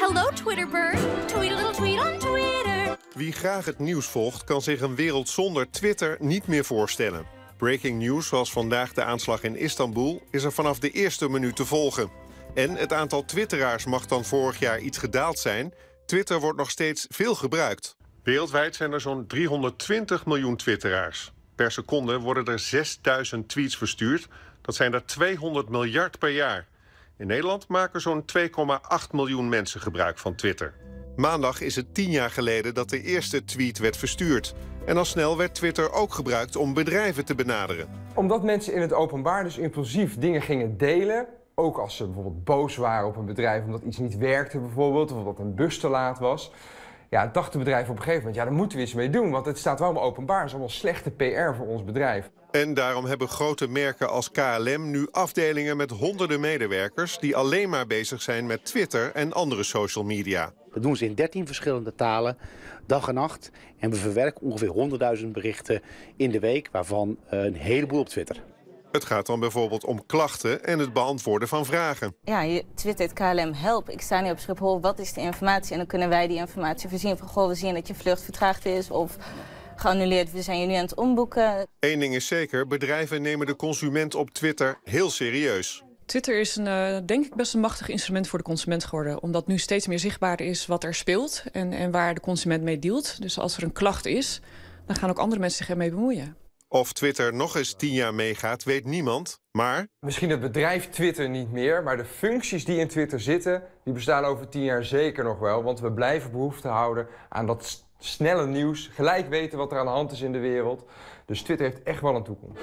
Hallo, Twitterbird, tweedle tweet on Twitter. Wie graag het nieuws volgt, kan zich een wereld zonder Twitter niet meer voorstellen. Breaking news, zoals vandaag de aanslag in Istanbul, is er vanaf de eerste minuut te volgen. En het aantal twitteraars mag dan vorig jaar iets gedaald zijn. Twitter wordt nog steeds veel gebruikt. Wereldwijd zijn er zo'n 320 miljoen twitteraars. Per seconde worden er 6000 tweets verstuurd. Dat zijn er 200 miljard per jaar. In Nederland maken zo'n 2,8 miljoen mensen gebruik van Twitter. Maandag is het tien jaar geleden dat de eerste tweet werd verstuurd. En al snel werd Twitter ook gebruikt om bedrijven te benaderen. Omdat mensen in het openbaar dus impulsief dingen gingen delen... ook als ze bijvoorbeeld boos waren op een bedrijf omdat iets niet werkte bijvoorbeeld... of omdat een bus te laat was ja, het bedrijf op een gegeven moment, ja, daar moeten we iets mee doen. Want het staat wel openbaar. Het is allemaal slechte PR voor ons bedrijf. En daarom hebben grote merken als KLM nu afdelingen met honderden medewerkers... die alleen maar bezig zijn met Twitter en andere social media. Dat doen ze in 13 verschillende talen, dag en nacht. En we verwerken ongeveer 100.000 berichten in de week, waarvan eh, een heleboel op Twitter. Het gaat dan bijvoorbeeld om klachten en het beantwoorden van vragen. Ja, je twittert KLM help. Ik sta nu op Schiphol. Wat is de informatie? En dan kunnen wij die informatie voorzien. Van goh, we zien dat je vlucht vertraagd is of geannuleerd. We zijn je nu aan het omboeken. Eén ding is zeker. Bedrijven nemen de consument op Twitter heel serieus. Twitter is een, eh, denk ik best een machtig instrument voor de consument geworden. Omdat nu steeds meer zichtbaar is wat er speelt en, en waar de consument mee dealt. Dus als er een klacht is, dan gaan ook andere mensen zich ermee bemoeien. Of Twitter nog eens tien jaar meegaat, weet niemand, maar... Misschien het bedrijf Twitter niet meer, maar de functies die in Twitter zitten... die bestaan over tien jaar zeker nog wel. Want we blijven behoefte houden aan dat snelle nieuws. Gelijk weten wat er aan de hand is in de wereld. Dus Twitter heeft echt wel een toekomst.